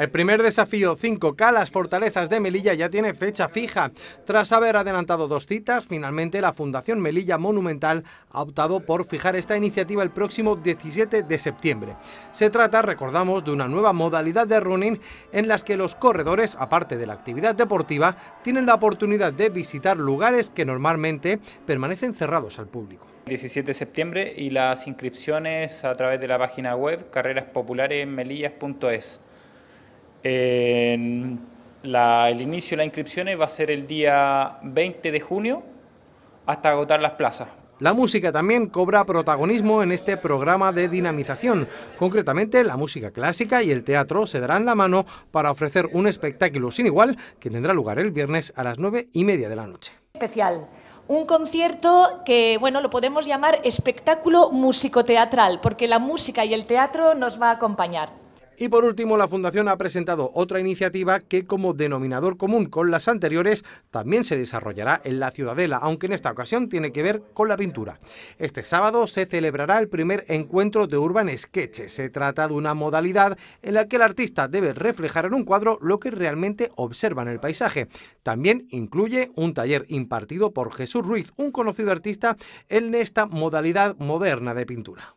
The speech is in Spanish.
El primer desafío 5K, las fortalezas de Melilla, ya tiene fecha fija. Tras haber adelantado dos citas, finalmente la Fundación Melilla Monumental ha optado por fijar esta iniciativa el próximo 17 de septiembre. Se trata, recordamos, de una nueva modalidad de running en las que los corredores, aparte de la actividad deportiva, tienen la oportunidad de visitar lugares que normalmente permanecen cerrados al público. 17 de septiembre y las inscripciones a través de la página web carreraspopularesmelillas.es en el inicio de las inscripciones va a ser el día 20 de junio hasta agotar las plazas. La música también cobra protagonismo en este programa de dinamización. Concretamente, la música clásica y el teatro se darán la mano para ofrecer un espectáculo sin igual que tendrá lugar el viernes a las 9 y media de la noche. Especial. Un concierto que, bueno, lo podemos llamar espectáculo musical-teatral, porque la música y el teatro nos va a acompañar. Y por último, la Fundación ha presentado otra iniciativa que como denominador común con las anteriores también se desarrollará en la Ciudadela, aunque en esta ocasión tiene que ver con la pintura. Este sábado se celebrará el primer encuentro de Urban Sketches. Se trata de una modalidad en la que el artista debe reflejar en un cuadro lo que realmente observa en el paisaje. También incluye un taller impartido por Jesús Ruiz, un conocido artista en esta modalidad moderna de pintura.